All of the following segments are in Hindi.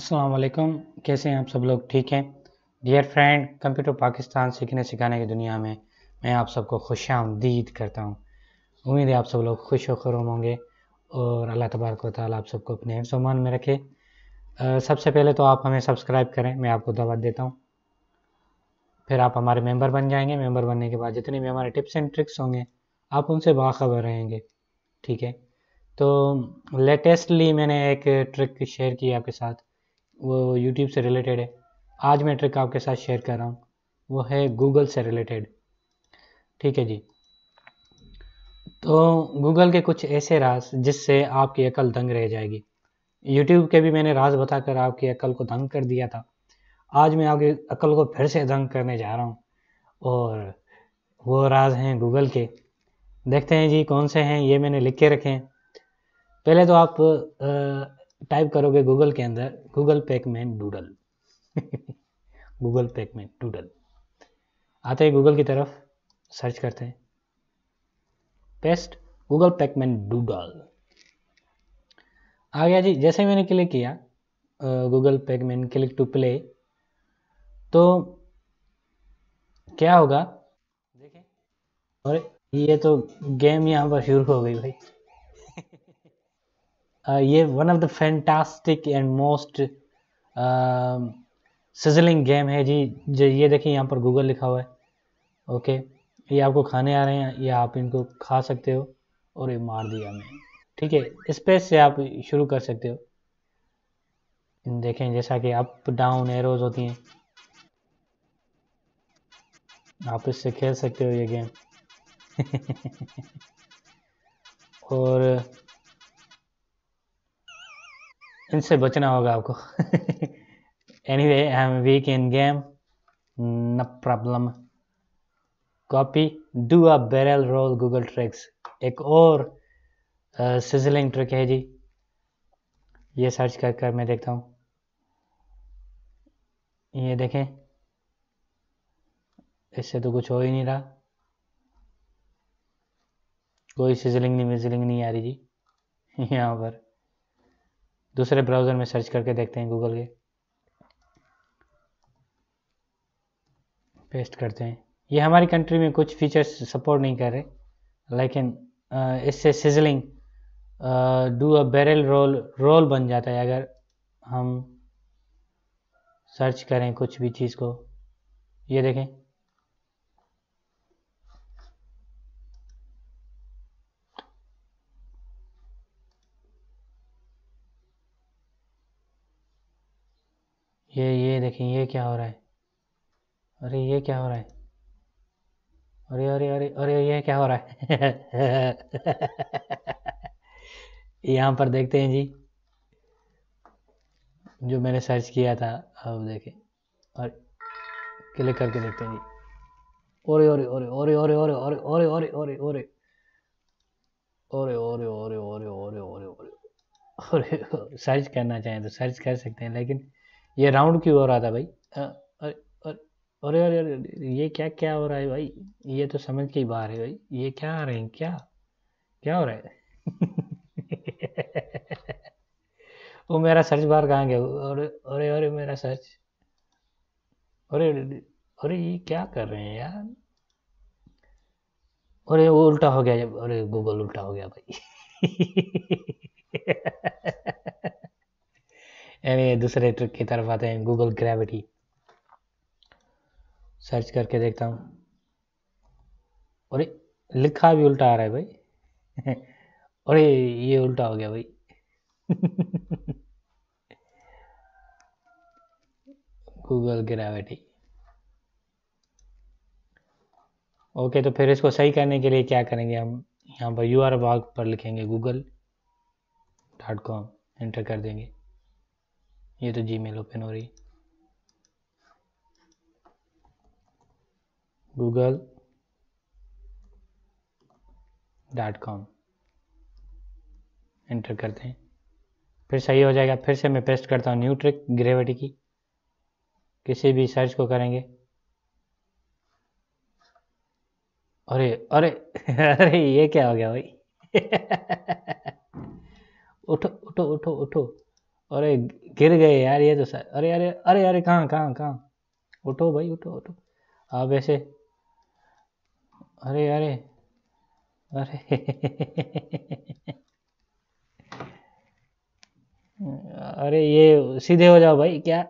असलम कैसे हैं आप सब लोग ठीक हैं डियर फ्रेंड कंप्यूटर पाकिस्तान सीखने सिखाने की दुनिया में मैं आप सबको खुश आमदीद करता हूँ उम्मीद है आप सब लोग खुश होकर होंगे और अल्लाह तबारक ताली आप सबको अपने सामान में रखे सबसे पहले तो आप हमें सब्सक्राइब करें मैं आपको दवा देता हूँ फिर आप हमारे मेंबर बन जाएंगे मेंबर बनने के बाद जितने भी हमारे टिप्स एंड ट्रिक्स होंगे आप उनसे बाखबर रहेंगे ठीक है तो लेटेस्टली मैंने एक ट्रिक शेयर की आपके साथ वो यूट्यूब से रिलेटेड है आज मैं ट्रिक आपके साथ शेयर कर रहा हूँ वो है गूगल से रिलेटेड ठीक है जी तो गूगल के कुछ ऐसे राज जिससे आपकी अकल दंग रह जाएगी यूट्यूब के भी मैंने राज बताकर आपकी अकल को दंग कर दिया था आज मैं आपकी अकल को फिर से दंग करने जा रहा हूँ और वो राज हैं गूगल के देखते हैं जी कौन से हैं ये मैंने लिख के रखे हैं पहले तो आप टाइप करोगे गूगल के अंदर गूगल पैक में गूगल पैक में आते हैं गूगल की तरफ सर्च करते हैं पेस्ट गूगल पैक में आ गया जी जैसे मैंने क्लिक किया Google Pacman click to play तो क्या होगा देखें और ये तो गेम यहाँ पर शुरू हो गई भाई ये one of the fantastic and most sizzling game है जी जो ये देखिए यहाँ पर गूगल लिखा हुआ है ओके ये आपको खाने आ रहे हैं या आप इनको खा सकते हो और ये मार दिया मैं ठीक है स्पेस से आप शुरू कर सकते हो देखें जैसा कि अप डाउन एरोज होती हैं आप इससे खेल सकते हो ये गेम और इनसे बचना होगा आपको anyway I am weak in game न problem copy do a barrel roll Google tricks एक और सिजलिंग uh, ट्रिक है जी ये सर्च कर कर मैं देखता हूँ ये देखें इससे तो कुछ हो ही नहीं रहा कोई सिजलिंग नहीं मिजलिंग नहीं आ रही जी यहाँ पर दूसरे ब्राउज़र में सर्च करके देखते हैं गूगल के पेस्ट करते हैं ये हमारी कंट्री में कुछ फीचर्स सपोर्ट नहीं कर रहे लेकिन इससे sizzling do a barrel roll roll बन जाता है अगर हम सर्च करें कुछ भी चीज़ को ये देखें ये ये देखें ये क्या हो रहा है अरे ये क्या हो रहा है अरे अरे अरे अरे ये क्या हो रहा है यहाँ पर देखते हैं जी जो मैंने सर्च किया था अब देखें और क्लिक करके देखते हैं जी ओरे ओरे ओरे ओरे ओरे ओरे ओरे ओरे ओरे ओरे ओरे ओरे ओरे ओरे ओरे ओरे ओरे ओरे ओरे सर्च करना चाहें तो सर्च कर सकते हैं लेकिन ये राउंड क्यों हो रहा था भाई अरे अरे अरे ये क्या क्या हो रहा है भाई ये तो समझ के ही बाहर है भाई ये क्या आ रहे हैं क्या क्या हो रहा है वो मेरा सर्च बार कहाँ गया अरे अरे अरे मेरा सर्च अरे अरे ये क्या कर रहे हैं यार अरे वो उल्टा हो गया जब अरे गूगल उल्टा हो गया भाई एवे दूसरे ट्रिक की तरफ आते हैं गूगल ग्रेविटी सर्च करके देखता हूँ अरे लिखा भी उल्टा आ रहा है भाई अरे ये उल्टा हो गया भाई गूगल ग्रेविटी ओके तो फिर इसको सही करने के लिए क्या करेंगे हम यहाँ पर यू आर पर लिखेंगे गूगल डॉट कॉम एंटर कर देंगे ये तो मेल ओपन हो रही गूगल डॉट कॉम एंटर करते हैं फिर सही हो जाएगा फिर से मैं पेस्ट करता हूँ न्यू ट्रिक ग्रेविटी की किसी भी सर्च को करेंगे अरे अरे अरे ये क्या हो गया भाई उठो उठो उठो उठो अरे गिर गए यार ये तो सर अरे अरे अरे अरे कहाँ कहाँ कहाँ उठो भाई उठो उठो आप ऐसे अरे अरे अरे अरे ये सीधे हो जाओ भाई क्या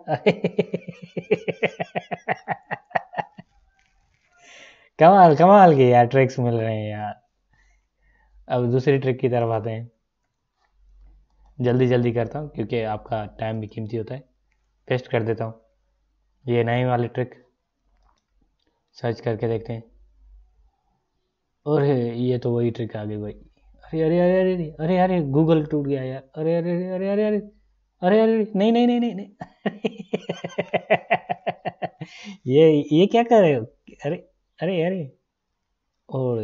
कमाल कमाल के यार ट्रिक्स मिल रहे हैं यार अब दूसरी ट्रिक की तरफ आते हैं जल्दी जल्दी करता हूँ क्योंकि आपका टाइम भी कीमती होता है पेस्ट कर देता हूँ ये नई वाली ट्रिक सर्च करके देखते हैं और ये तो वही ट्रिक आ गई भाई अरे अरे अरे अरे अरे अरे गूगल टूट गया यार अरे अरे अरे अरे अरे अरे अरे नहीं नहीं नहीं नहीं नहीं ये ये क्या कर रहे हो अरे अरे अरे और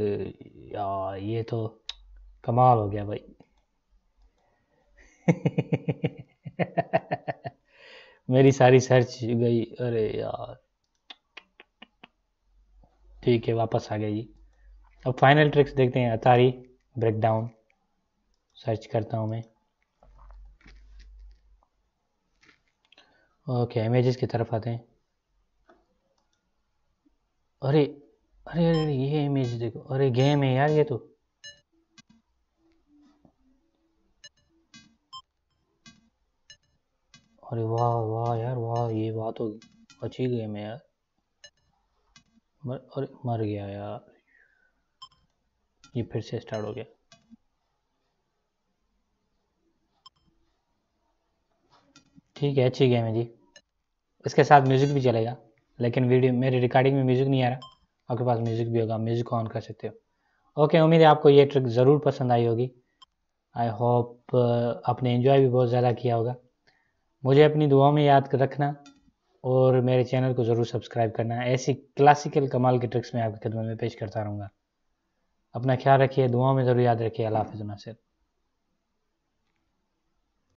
यार ये तो कमाल हो गया भाई मेरी सारी सर्च गई अरे यार ठीक है वापस आ गई अब फाइनल ट्रिक्स देखते हैं अतारी ब्रेकडाउन सर्च करता हूं मैं ओके इमेजेस की तरफ आते हैं अरे अरे अरे ये इमेज देखो अरे गेम है यार ये तो अरे वाह वाह यार वाह ये बात तो बच अच्छी गेम है यार मर अरे मर गया यार ये फिर से स्टार्ट हो गया ठीक है अच्छी गेम है जी इसके साथ म्यूज़िक भी चलेगा लेकिन वीडियो मेरी रिकॉर्डिंग में म्यूज़िक नहीं आ रहा आपके पास म्यूज़िक भी होगा म्यूज़िक ऑन कर सकते हो ओके उम्मीद है आपको ये ट्रिक ज़रूर पसंद आई होगी आई होप uh, आपने एंजॉय भी बहुत ज़्यादा किया होगा मुझे अपनी दुआ में याद रखना और मेरे चैनल को ज़रूर सब्सक्राइब करना ऐसी क्लासिकल कमाल के ट्रिक्स मैं आपकी खिदमत में पेश करता रहूँगा अपना ख्याल रखिए दुआ में ज़रूर याद रखिए अल्लाह हाफिज़ नासिर